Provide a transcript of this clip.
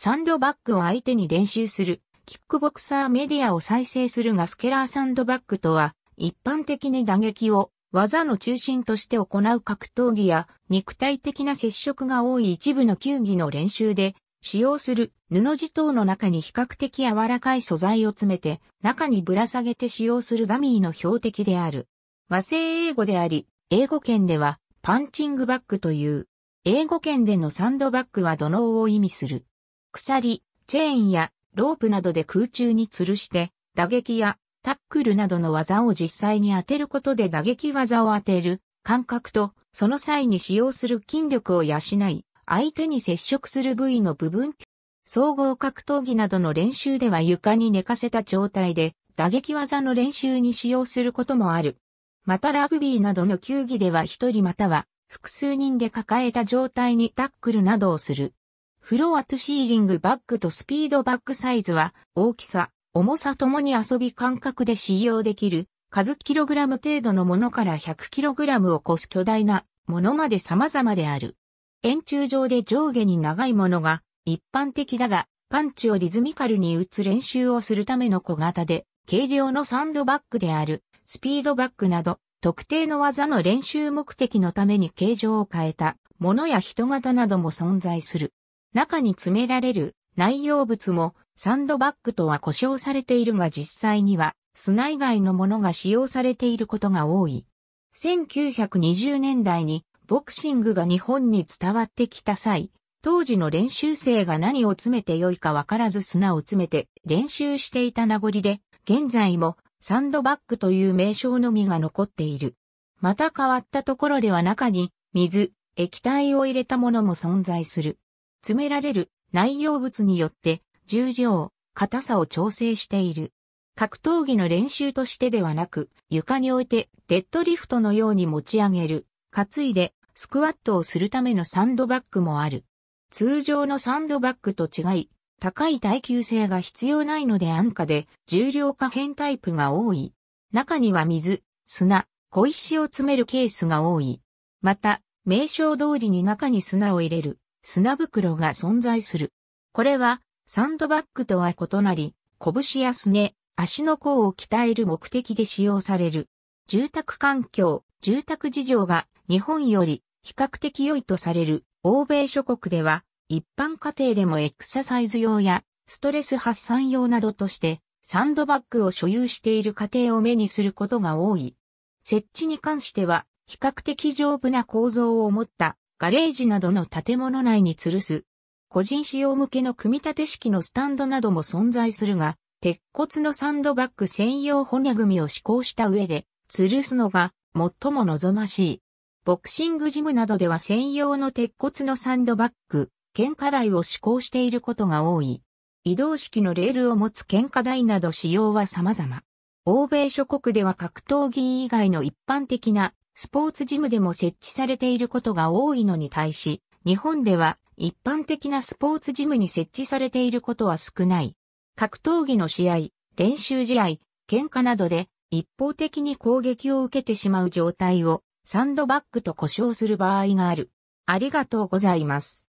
サンドバッグを相手に練習する、キックボクサーメディアを再生するがスケラーサンドバッグとは、一般的に打撃を技の中心として行う格闘技や肉体的な接触が多い一部の球技の練習で使用する布地等の中に比較的柔らかい素材を詰めて中にぶら下げて使用するダミーの標的である。和製英語であり、英語圏ではパンチングバッグという。英語圏でのサンドバッグは土のを意味する。鎖、チェーンやロープなどで空中に吊るして、打撃やタックルなどの技を実際に当てることで打撃技を当てる感覚と、その際に使用する筋力を養い、相手に接触する部位の部分、総合格闘技などの練習では床に寝かせた状態で、打撃技の練習に使用することもある。またラグビーなどの球技では一人または複数人で抱えた状態にタックルなどをする。フロアトシーリングバッグとスピードバッグサイズは、大きさ、重さともに遊び感覚で使用できる、数キログラム程度のものから 100kg を超す巨大なものまで様々である。円柱状で上下に長いものが一般的だが、パンチをリズミカルに打つ練習をするための小型で、軽量のサンドバッグである、スピードバッグなど、特定の技の練習目的のために形状を変えた、ものや人型なども存在する。中に詰められる内容物もサンドバッグとは呼称されているが実際には砂以外のものが使用されていることが多い。1920年代にボクシングが日本に伝わってきた際、当時の練習生が何を詰めてよいかわからず砂を詰めて練習していた名残で、現在もサンドバッグという名称のみが残っている。また変わったところでは中に水、液体を入れたものも存在する。詰められる内容物によって重量、硬さを調整している。格闘技の練習としてではなく、床に置いてデッドリフトのように持ち上げる、担いでスクワットをするためのサンドバッグもある。通常のサンドバッグと違い、高い耐久性が必要ないので安価で重量可変タイプが多い。中には水、砂、小石を詰めるケースが多い。また、名称通りに中に砂を入れる砂袋が存在する。これはサンドバッグとは異なり、拳やすね、足の甲を鍛える目的で使用される。住宅環境、住宅事情が日本より比較的良いとされる欧米諸国では一般家庭でもエクササイズ用やストレス発散用などとしてサンドバッグを所有している家庭を目にすることが多い。設置に関しては比較的丈夫な構造を持ったガレージなどの建物内に吊るす。個人使用向けの組み立て式のスタンドなども存在するが、鉄骨のサンドバッグ専用骨組みを施行した上で、吊るすのが最も望ましい。ボクシングジムなどでは専用の鉄骨のサンドバッグ、喧嘩台を施行していることが多い。移動式のレールを持つ喧嘩台など使用は様々。欧米諸国では格闘技以外の一般的なスポーツジムでも設置されていることが多いのに対し、日本では一般的なスポーツジムに設置されていることは少ない。格闘技の試合、練習試合、喧嘩などで一方的に攻撃を受けてしまう状態をサンドバッグと呼称する場合がある。ありがとうございます。